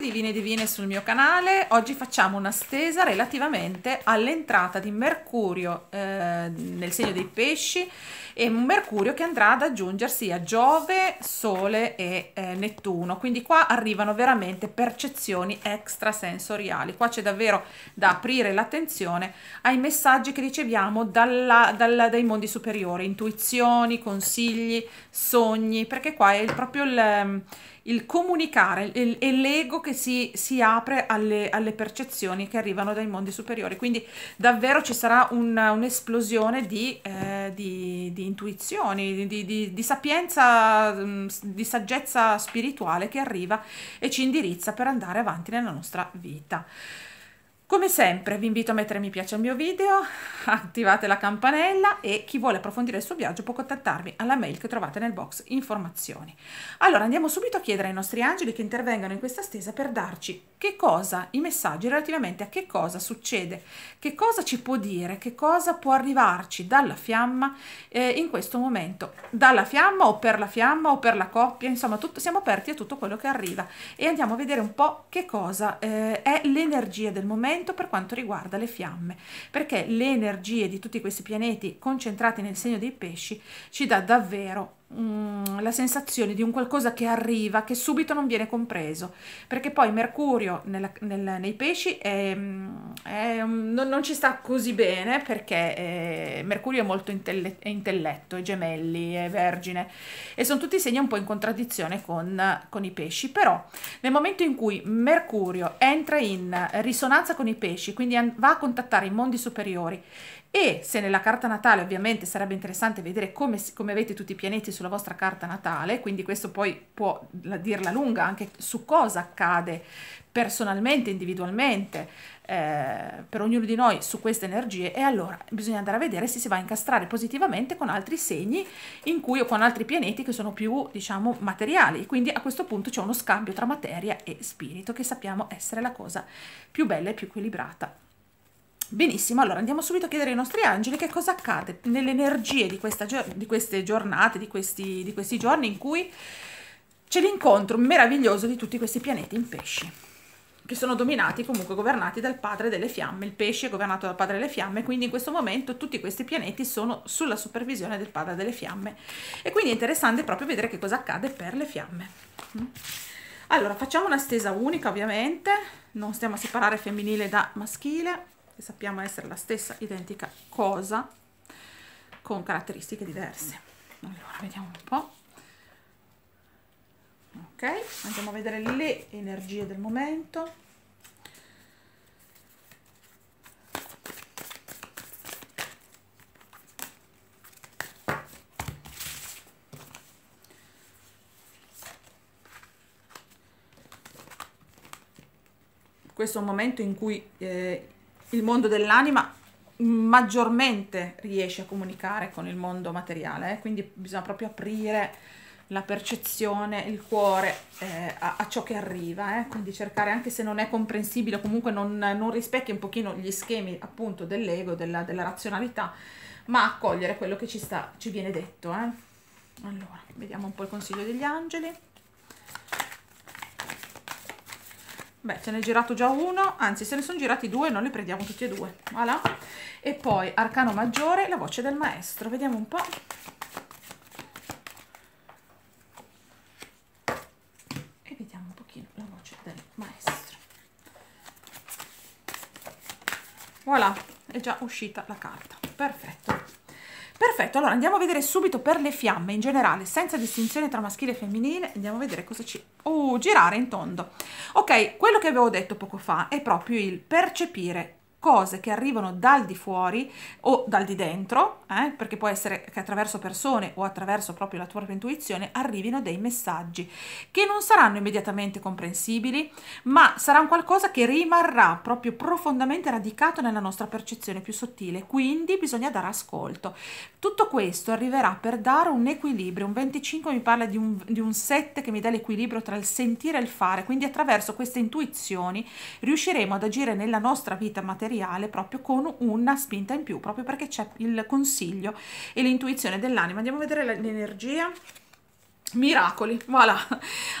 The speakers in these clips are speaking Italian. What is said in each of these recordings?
Divine Divine sul mio canale, oggi facciamo una stesa relativamente all'entrata di Mercurio eh, nel segno dei pesci e un Mercurio che andrà ad aggiungersi a Giove, Sole e eh, Nettuno, quindi qua arrivano veramente percezioni extrasensoriali, qua c'è davvero da aprire l'attenzione ai messaggi che riceviamo dalla, dalla, dai mondi superiori, intuizioni, consigli, sogni, perché qua è proprio il il comunicare il, e l'ego che si, si apre alle, alle, percezioni che arrivano dai mondi superiori. Quindi davvero ci sarà un, un'esplosione di, eh, di, di intuizioni, di, di, di sapienza, mm, di saggezza spirituale che arriva e ci indirizza per andare avanti nella nostra vita. Come sempre vi invito a mettere mi piace al mio video, attivate la campanella e chi vuole approfondire il suo viaggio può contattarmi alla mail che trovate nel box informazioni. Allora andiamo subito a chiedere ai nostri angeli che intervengano in questa stesa per darci che cosa, i messaggi relativamente a che cosa succede, che cosa ci può dire, che cosa può arrivarci dalla fiamma eh, in questo momento, dalla fiamma o per la fiamma o per la coppia, insomma tutto, siamo aperti a tutto quello che arriva e andiamo a vedere un po' che cosa eh, è l'energia del momento evento per quanto riguarda le fiamme, perché le energie di tutti questi pianeti concentrati nel segno dei pesci ci dà davvero Mm, la sensazione di un qualcosa che arriva, che subito non viene compreso, perché poi Mercurio nella, nel, nei pesci è, mm, è, non, non, ci sta così bene perché è, eh, Mercurio è molto intelle, è intelletto, è gemelli, è vergine e sono tutti segni un po' in contraddizione con, con i pesci, però nel momento in cui Mercurio entra in risonanza con i pesci, quindi va a contattare i mondi superiori, e se nella carta natale ovviamente sarebbe interessante vedere come, come, avete tutti i pianeti sulla vostra carta natale, quindi questo poi può dirla lunga anche su cosa accade personalmente, individualmente, eh, per ognuno di noi su queste energie e allora bisogna andare a vedere se si va a incastrare positivamente con altri segni in cui o con altri pianeti che sono più diciamo materiali quindi a questo punto c'è uno scambio tra materia e spirito che sappiamo essere la cosa più bella e più equilibrata Benissimo, allora andiamo subito a chiedere ai nostri angeli che cosa accade nelle energie di, questa, di queste giornate, di questi, di questi giorni in cui c'è l'incontro meraviglioso di tutti questi pianeti in pesci, che sono dominati, comunque governati dal padre delle fiamme. Il pesce è governato dal padre delle fiamme, quindi in questo momento tutti questi pianeti sono sulla supervisione del padre delle fiamme. E quindi è interessante proprio vedere che cosa accade per le fiamme. Mm. Allora, facciamo una stesa unica ovviamente, non stiamo a separare femminile da maschile che sappiamo essere la stessa identica cosa con caratteristiche diverse allora vediamo un po' ok andiamo a vedere le energie del momento questo è un momento in cui eh, il mondo dell'anima maggiormente riesce a comunicare con il mondo materiale, eh? quindi bisogna proprio aprire la percezione, il cuore eh, a, a, ciò che arriva, eh? quindi cercare anche se non è comprensibile comunque non, non, rispecchia un pochino gli schemi appunto dell'ego, della, della razionalità, ma accogliere quello che ci, sta, ci viene detto. Eh. Allora, vediamo un po' il consiglio degli angeli. Beh, se ne è girato già uno, anzi se ne sono girati due, non li prendiamo tutti e due. Voilà. E poi Arcano Maggiore, la voce del maestro. Vediamo un po'. E vediamo un pochino la voce del maestro. Voilà, è già uscita la carta. Perfetto. Perfetto, allora andiamo a vedere subito per le fiamme in generale, senza distinzione tra maschile e femminile, andiamo a vedere cosa ci... Oh, girare in tondo. Ok, quello che avevo detto poco fa è proprio il percepire cose che arrivano dal di fuori o dal di dentro, eh, perché può essere che attraverso persone o attraverso proprio la tua intuizione arrivino dei messaggi che non saranno immediatamente comprensibili, ma sarà un qualcosa che rimarrà proprio profondamente radicato nella nostra percezione più sottile, quindi bisogna dare ascolto. Tutto questo arriverà per dare un equilibrio, un 25 mi parla di un 7 che mi dà l'equilibrio tra il sentire e il fare, quindi attraverso queste intuizioni riusciremo ad agire nella nostra vita materiale materiale proprio con una spinta in più, proprio perché c'è il consiglio e l'intuizione dell'anima. Andiamo a vedere l'energia. Miracoli, voilà.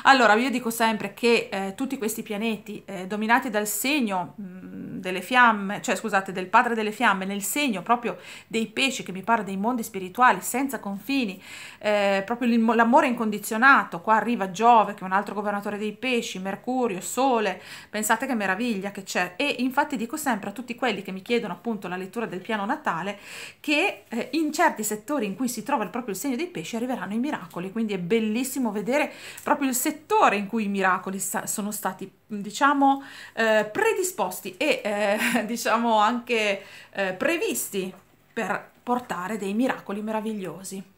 Allora, io dico sempre che eh, tutti questi pianeti eh, dominati dal segno mh, mm, delle fiamme, cioè scusate, del padre delle fiamme, nel segno proprio dei pesci, che mi parla dei mondi spirituali senza confini, eh, proprio l'amore incondizionato, qua arriva Giove che è un altro governatore dei pesci, Mercurio, Sole, pensate che meraviglia che c'è. E infatti dico sempre a tutti quelli che mi chiedono appunto la lettura del piano natale che eh, in certi settori in cui si trova proprio il segno dei pesci arriveranno i miracoli, quindi è bellissimo bellissimo vedere proprio il settore in cui i miracoli sta sono stati diciamo eh, predisposti e eh, diciamo anche eh, previsti per portare dei miracoli meravigliosi.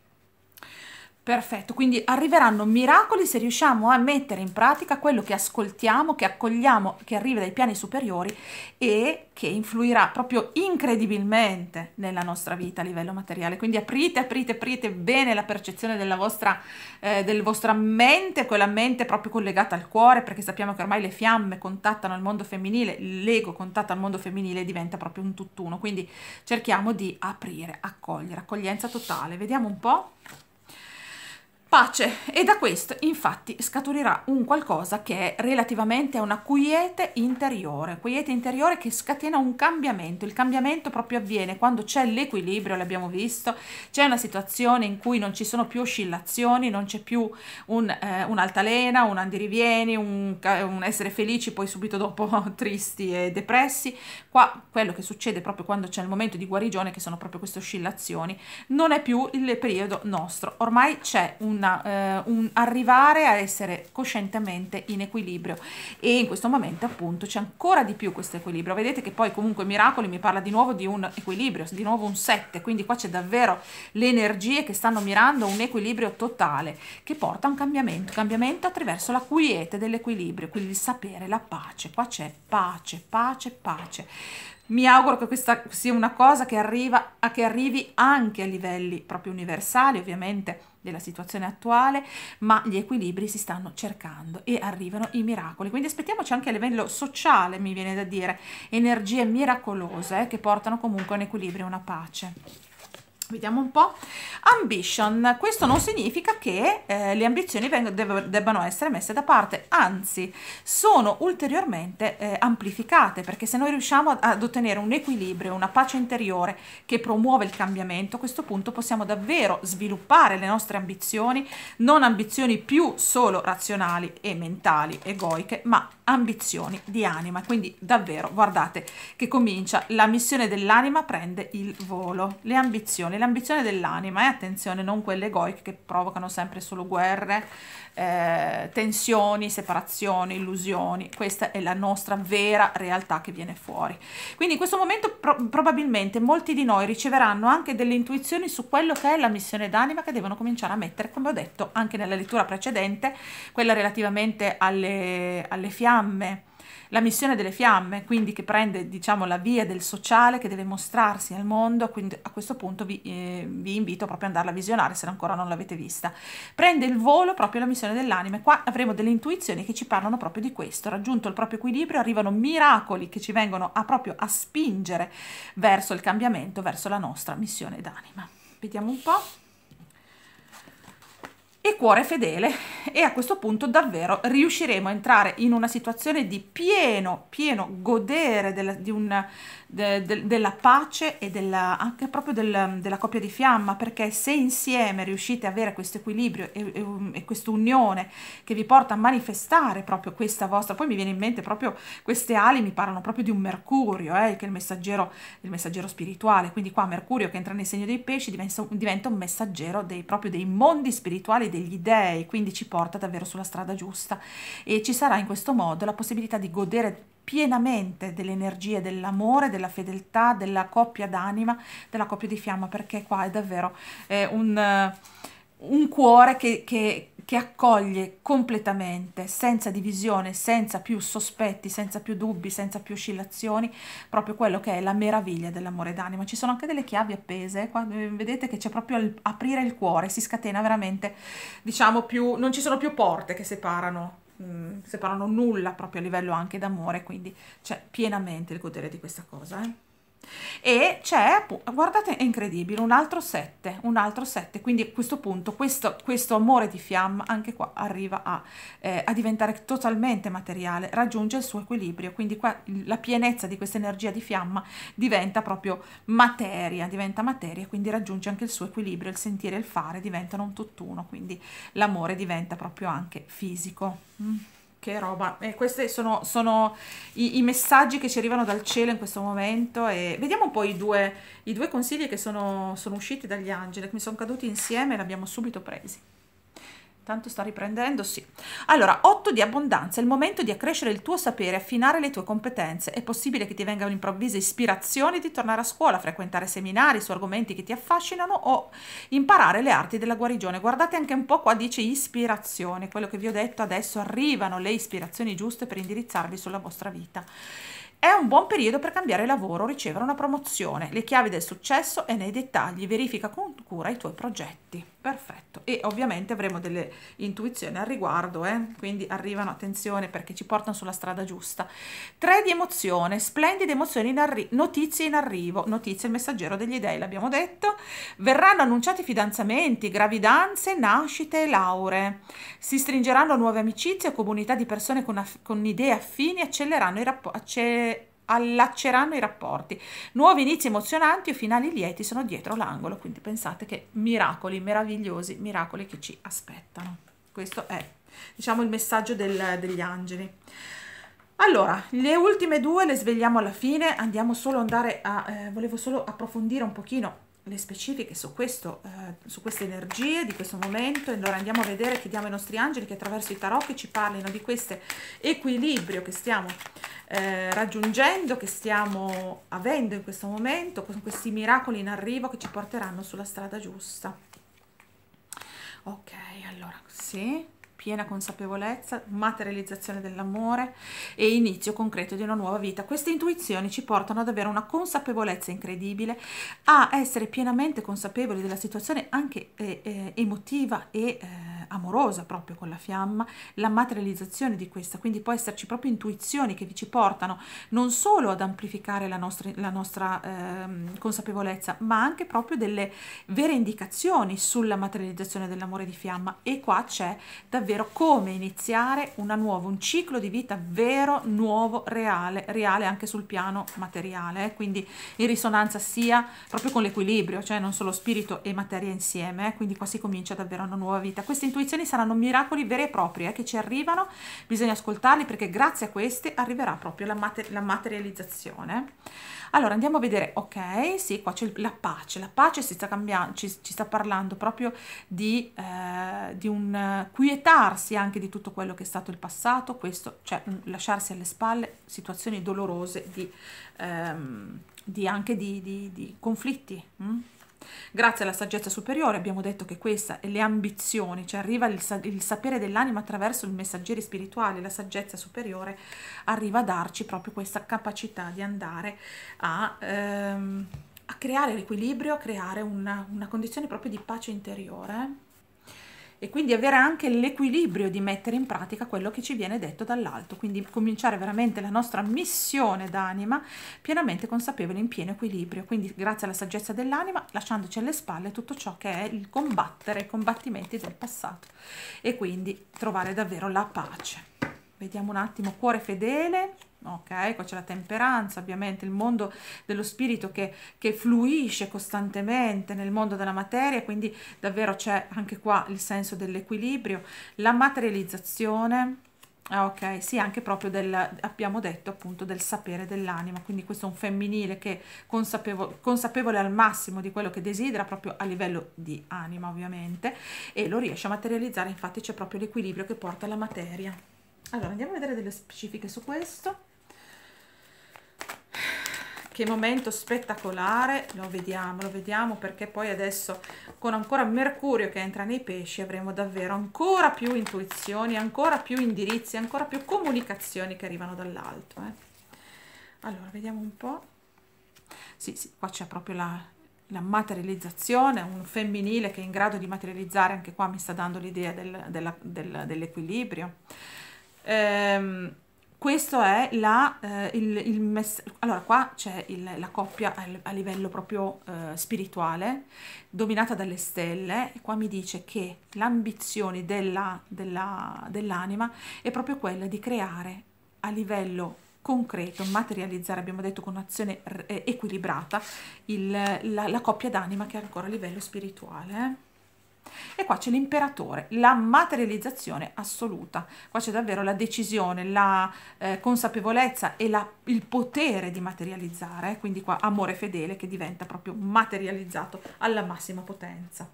Perfetto, quindi arriveranno miracoli se riusciamo a mettere in pratica quello che ascoltiamo, che accogliamo, che arriva dai piani superiori e che influirà proprio incredibilmente nella nostra vita a livello materiale. Quindi aprite, aprite, aprite bene la percezione della vostra, eh, della vostra mente, quella mente proprio collegata al cuore, perché sappiamo che ormai le fiamme contattano il mondo femminile, l'ego contatta il mondo femminile e diventa proprio un tutt'uno. Quindi cerchiamo di aprire, accogliere, accoglienza totale. Vediamo un po' pace e da questo infatti scaturirà un qualcosa che è relativamente a una quiete interiore, quiete interiore che scatena un cambiamento, il cambiamento proprio avviene quando c'è l'equilibrio, l'abbiamo visto, c'è una situazione in cui non ci sono più oscillazioni, non c'è più un, eh, un'altalena, un andirivieni, un, eh, un essere felici poi subito dopo tristi e depressi, qua quello che succede proprio quando c'è il momento di guarigione che sono proprio queste oscillazioni, non è più il periodo nostro, ormai c'è un una, eh, un arrivare a essere coscientemente in equilibrio e in questo momento appunto c'è ancora di più questo equilibrio. Vedete che poi comunque Miracoli mi parla di nuovo di un equilibrio, di nuovo un 7, quindi qua c'è davvero le energie che stanno mirando un equilibrio totale che porta a un cambiamento, cambiamento attraverso la quiete dell'equilibrio, quindi il sapere, la pace, qua c'è pace, pace, pace. Mi auguro che questa sia una cosa che, arriva, che arrivi anche a livelli proprio universali, ovviamente, della situazione attuale, ma gli equilibri si stanno cercando e arrivano i miracoli. Quindi aspettiamoci anche a livello sociale, mi viene da dire, energie miracolose eh, che portano comunque un equilibrio e una pace. Vediamo un po'. Ambition. Questo non significa che eh, le ambizioni dev debbano essere messe da parte, anzi sono ulteriormente eh, amplificate perché se noi riusciamo ad, ad ottenere un equilibrio, una pace interiore che promuove il cambiamento, a questo punto possiamo davvero sviluppare le nostre ambizioni, non ambizioni più solo razionali e mentali, egoiche, ma ambizioni di anima. Quindi davvero guardate che comincia la missione dell'anima prende il volo. Le ambizioni, l'ambizione dell'anima e eh, attenzione non quelle egoiche che provocano sempre solo guerre, eh, tensioni, separazioni, illusioni, questa è la nostra vera realtà che viene fuori. Quindi in questo momento pro probabilmente molti di noi riceveranno anche delle intuizioni su quello che è la missione d'anima che devono cominciare a mettere, come ho detto anche nella lettura precedente, quella relativamente alle, alle fiamme la missione delle fiamme, quindi che prende diciamo, la via del sociale, che deve mostrarsi al mondo, quindi a questo punto vi, eh, vi invito proprio ad andarla a visionare se ancora non l'avete vista. Prende il volo proprio la missione dell'anima e qua avremo delle intuizioni che ci parlano proprio di questo, raggiunto il proprio equilibrio, arrivano miracoli che ci vengono a proprio a spingere verso il cambiamento, verso la nostra missione d'anima. Vediamo un po' e cuore fedele e a questo punto davvero riusciremo a entrare in una situazione di pieno, pieno godere della, di una, de, de, della pace e della, anche proprio del, della coppia di fiamma perché se insieme riuscite ad avere questo equilibrio e, e, um, e questa unione che vi porta a manifestare proprio questa vostra, poi mi viene in mente proprio queste ali mi parlano proprio di un mercurio eh, che è il messaggero, il messaggero spirituale, quindi qua mercurio che entra nel segno dei pesci diventa, diventa un messaggero dei, proprio dei mondi spirituali degli dei, quindi ci porta davvero sulla strada giusta e ci sarà in questo modo la possibilità di godere pienamente delle energie dell'amore, della fedeltà, della coppia d'anima, della coppia di fiamma, perché qua è davvero eh, un un cuore che, che, che accoglie completamente, senza divisione, senza più sospetti, senza più dubbi, senza più oscillazioni, proprio quello che è la meraviglia dell'amore d'anima. Ci sono anche delle chiavi appese, qua eh, vedete che c'è proprio il, aprire il cuore, si scatena veramente, diciamo più, non ci sono più porte che separano, mm, separano nulla proprio a livello anche d'amore, quindi c'è pienamente il godere di questa cosa. Eh? e c'è, guardate è incredibile, un altro 7, un altro 7, quindi a questo punto questo, questo amore di fiamma anche qua arriva a, eh, a, diventare totalmente materiale, raggiunge il suo equilibrio, quindi qua la pienezza di questa energia di fiamma diventa proprio materia, diventa materia, quindi raggiunge anche il suo equilibrio, il sentire e il fare diventano un tutt'uno, quindi l'amore diventa proprio anche fisico. Mm che roba. E questi sono, sono i, i, messaggi che ci arrivano dal cielo in questo momento. E vediamo poi i due, i due consigli che sono, sono usciti dagli angeli, che mi sono caduti insieme e li abbiamo subito presi. Tanto sta riprendendo, sì. Allora, 8 di abbondanza, è il momento di accrescere il tuo sapere, affinare le tue competenze. È possibile che ti venga un'improvvisa ispirazione di tornare a scuola, frequentare seminari su argomenti che ti affascinano o imparare le arti della guarigione. Guardate anche un po' qua dice ispirazione, quello che vi ho detto adesso, arrivano le ispirazioni giuste per indirizzarvi sulla vostra vita. È un buon periodo per cambiare lavoro ricevere una promozione. Le chiavi del successo è nei dettagli, verifica con cura i tuoi progetti perfetto e ovviamente avremo delle intuizioni al riguardo eh? quindi arrivano attenzione perché ci portano sulla strada giusta 3 di emozione splendide emozioni in notizie in arrivo notizie il messaggero degli dei l'abbiamo detto verranno annunciati fidanzamenti gravidanze nascite e lauree si stringeranno nuove amicizie comunità di persone con, con idee affini accelereranno i rapporti allacceranno i rapporti. Nuovi inizi emozionanti o finali lieti sono dietro l'angolo, quindi pensate che miracoli meravigliosi, miracoli che ci aspettano. Questo è, diciamo, il messaggio del, degli angeli. Allora, le ultime due le svegliamo alla fine, andiamo solo andare a, eh, volevo solo approfondire un pochino le specifiche su, questo, eh, su queste energie di questo momento e allora andiamo a vedere, chiediamo ai nostri angeli che attraverso i tarocchi ci parlino di questo equilibrio che stiamo eh, raggiungendo, che stiamo avendo in questo momento, con questi miracoli in arrivo che ci porteranno sulla strada giusta. Ok, allora, sì piena consapevolezza, materializzazione dell'amore e inizio concreto di una nuova vita. Queste intuizioni ci portano ad avere una consapevolezza incredibile, a essere pienamente consapevoli della situazione anche eh, eh, emotiva e eh, amorosa proprio con la fiamma, la materializzazione di questa, quindi può esserci proprio intuizioni che ci portano non solo ad amplificare la nostra, la nostra ehm, consapevolezza, ma anche proprio delle vere indicazioni sulla materializzazione dell'amore di fiamma e qua c'è davvero ovvero come iniziare una nuova, un ciclo di vita vero, nuovo, reale, reale anche sul piano materiale, eh? quindi in risonanza sia proprio con l'equilibrio, cioè non solo spirito e materia insieme, eh? quindi qua si comincia davvero una nuova vita. Queste intuizioni saranno miracoli veri e propri eh? che ci arrivano, bisogna ascoltarli perché grazie a queste arriverà proprio la, mater la materializzazione. Allora andiamo a vedere, ok, sì, qua c'è la pace, la pace si sta cambiando, ci, ci sta parlando proprio di, eh, di un quietarsi anche di tutto quello che è stato il passato, questo, cioè mm, lasciarsi alle spalle situazioni dolorose di, ehm, di anche di, di conflitti. Mh? Mm? Grazie alla saggezza superiore abbiamo detto che questa e le ambizioni, cioè arriva il, il sapere dell'anima attraverso i messaggeri spirituali, la saggezza superiore arriva a darci proprio questa capacità di andare a... Ehm, a creare l'equilibrio, a creare una, una condizione proprio di pace interiore e quindi avere anche l'equilibrio di mettere in pratica quello che ci viene detto dall'alto, quindi cominciare veramente la nostra missione d'anima pienamente consapevole, in pieno equilibrio, quindi grazie alla saggezza dell'anima, lasciandoci alle spalle tutto ciò che è il combattere, i combattimenti del passato e quindi trovare davvero la pace. Vediamo un attimo, cuore fedele, ok? Qua c'è la temperanza, ovviamente, il mondo dello spirito che, che, fluisce costantemente nel mondo della materia, quindi davvero c'è anche qua il senso dell'equilibrio, la materializzazione, ah, ok? Sì, anche proprio del, abbiamo detto appunto, del sapere dell'anima, quindi questo è un femminile che è consapevole, consapevole al massimo di quello che desidera proprio a livello di anima, ovviamente, e lo riesce a materializzare, infatti c'è proprio l'equilibrio che porta alla materia. Allora, andiamo a vedere delle specifiche su questo che momento spettacolare lo vediamo lo vediamo perché poi adesso con ancora mercurio che entra nei pesci avremo davvero ancora più intuizioni ancora più indirizzi ancora più comunicazioni che arrivano dall'alto eh. allora vediamo un po sì, sì qua c'è proprio la, la materializzazione, un femminile che è in grado di materializzare, anche qua mi sta dando l'idea del, dell'equilibrio. Dell ehm, questo è la, eh, il, il messaggio. Allora, qua c'è la coppia a, a livello proprio eh, spirituale, dominata dalle stelle, e qua mi dice che l'ambizione dell'anima della, dell è proprio quella di creare a livello concreto, materializzare, abbiamo detto con un'azione eh, equilibrata, il, la, la coppia d'anima che è ancora a livello spirituale. E qua c'è l'imperatore, la materializzazione assoluta. Qua c'è davvero la decisione, la eh, consapevolezza e la, il potere di materializzare. Quindi qua amore fedele che diventa proprio materializzato alla massima potenza.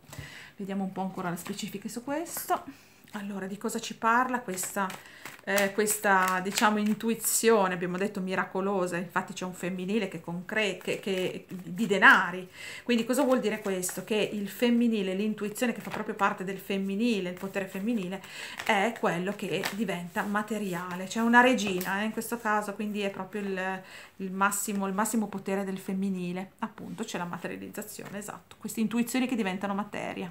Vediamo un po' ancora le specifiche su questo. Allora, di cosa ci parla questa, eh, questa diciamo, intuizione, abbiamo detto miracolosa, infatti c'è un femminile che concrete, che, di denari. Quindi cosa vuol dire questo? Che il femminile, l'intuizione che fa proprio parte del femminile, il potere femminile, è quello che diventa materiale. C'è una regina eh, in questo caso, quindi è proprio il, il, massimo, il massimo potere del femminile. Appunto c'è la materializzazione, esatto, queste intuizioni che diventano materia.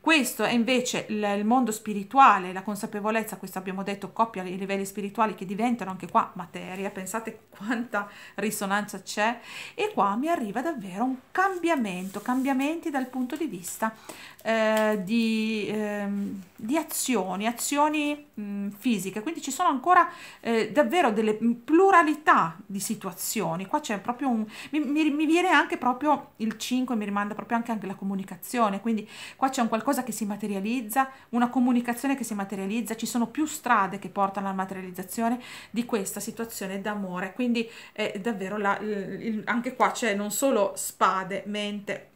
Questo è invece il, il mondo spirituale spirituale, la consapevolezza, questo abbiamo detto, coppia i livelli spirituali che diventano anche qua materia, pensate quanta risonanza c'è e qua mi arriva davvero un cambiamento, cambiamenti dal punto di vista eh, di, ehm, di, azioni, azioni mh, mm, fisiche, quindi ci sono ancora eh, davvero delle pluralità di situazioni, qua c'è proprio un, mi, mi, viene anche proprio il 5, mi rimanda proprio anche, anche la comunicazione, quindi qua c'è un qualcosa che si materializza, una comunicazione che si materializza, ci sono più strade che portano alla materializzazione di questa situazione d'amore, quindi è eh, davvero la, il, anche qua c'è non solo spade, mente,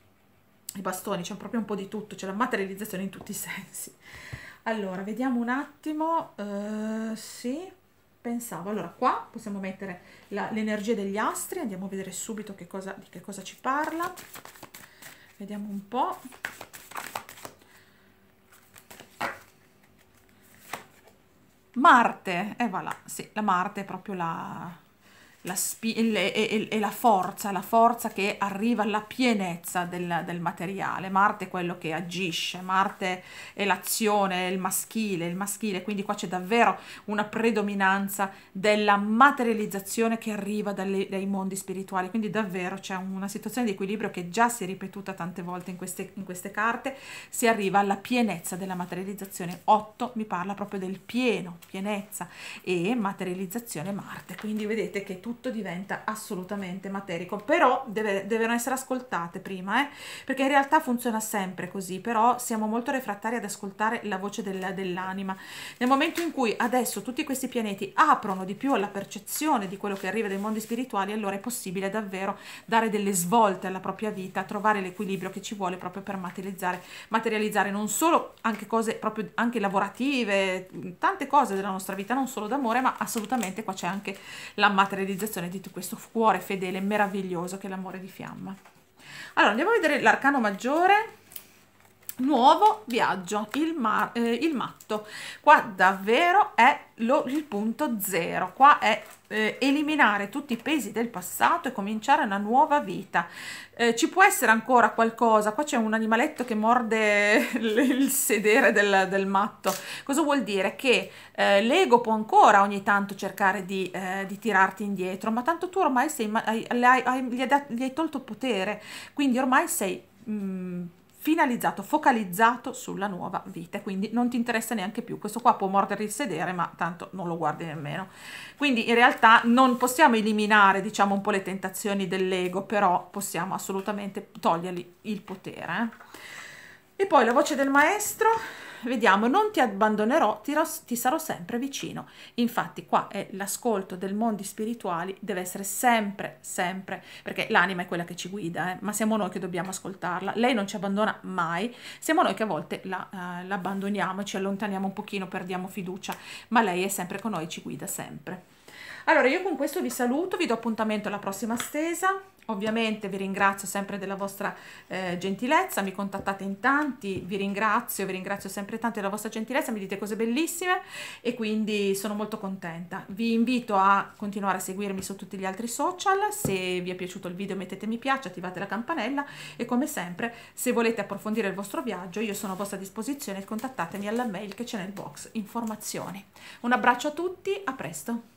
i bastoni, c'è proprio un po' di tutto, c'è la materializzazione in tutti i sensi. Allora, vediamo un attimo, uh, sì, pensavo, allora qua possiamo mettere l'energia degli astri, andiamo a vedere subito che cosa, di che cosa ci parla, vediamo un po'. Marte, e eh, voilà, sì, la Marte è proprio la, la e, e, la forza, la forza che arriva alla pienezza del, del materiale. Marte è quello che agisce, Marte è l'azione, è il maschile, il maschile, quindi qua c'è davvero una predominanza della materializzazione che arriva dalle, dai mondi spirituali, quindi davvero c'è una situazione di equilibrio che già si è ripetuta tante volte in queste, in queste carte, si arriva alla pienezza della materializzazione. 8 mi parla proprio del pieno, pienezza e materializzazione Marte, quindi vedete che tutto tutto diventa assolutamente materico, però deve, devono essere ascoltate prima, eh? perché in realtà funziona sempre così, però siamo molto refrattari ad ascoltare la voce del, dell'anima. Nel momento in cui adesso tutti questi pianeti aprono di più alla percezione di quello che arriva dai mondi spirituali, allora è possibile davvero dare delle svolte alla propria vita, trovare l'equilibrio che ci vuole proprio per materializzare, materializzare non solo anche cose proprio anche lavorative, tante cose della nostra vita, non solo d'amore, ma assolutamente qua c'è anche la materializzazione realizzazione di questo cuore fedele meraviglioso che è l'amore di fiamma. Allora andiamo a vedere l'arcano maggiore nuovo viaggio il, ma, eh, il matto qua davvero è lo, il punto zero qua è eh, eliminare tutti i pesi del passato e cominciare una nuova vita eh, ci può essere ancora qualcosa qua c'è un animaletto che morde il, il sedere del, del, matto cosa vuol dire che eh, l'ego può ancora ogni tanto cercare di, eh, di, tirarti indietro ma tanto tu ormai sei, hai, hai, hai, gli, hai dat, gli, hai tolto potere quindi ormai sei mh, mm, finalizzato, focalizzato sulla nuova vita, quindi non ti interessa neanche più, questo qua può mordere il sedere ma tanto non lo guardi nemmeno, quindi in realtà non possiamo eliminare diciamo un po' le tentazioni dell'ego, però possiamo assolutamente togliergli il potere. Eh. E poi la voce del maestro, vediamo, non ti abbandonerò, ti, ti sarò sempre vicino. Infatti qua è l'ascolto del mondo spirituale, deve essere sempre, sempre, perché l'anima è quella che ci guida, eh? ma siamo noi che dobbiamo ascoltarla, lei non ci abbandona mai, siamo noi che a volte la, uh, l'abbandoniamo, ci allontaniamo un pochino, perdiamo fiducia, ma lei è sempre con noi, ci guida sempre. Allora, io con questo vi saluto, vi do appuntamento alla prossima stesa. Ovviamente vi ringrazio sempre della vostra eh, gentilezza, mi contattate in tanti, vi ringrazio, vi ringrazio sempre tanto della vostra gentilezza, mi dite cose bellissime e quindi sono molto contenta. Vi invito a continuare a seguirmi su tutti gli altri social, se vi è piaciuto il video mettete mi piace, attivate la campanella e come sempre se volete approfondire il vostro viaggio io sono a vostra disposizione, contattatemi alla mail che c'è nel box informazioni. Un abbraccio a tutti, a presto!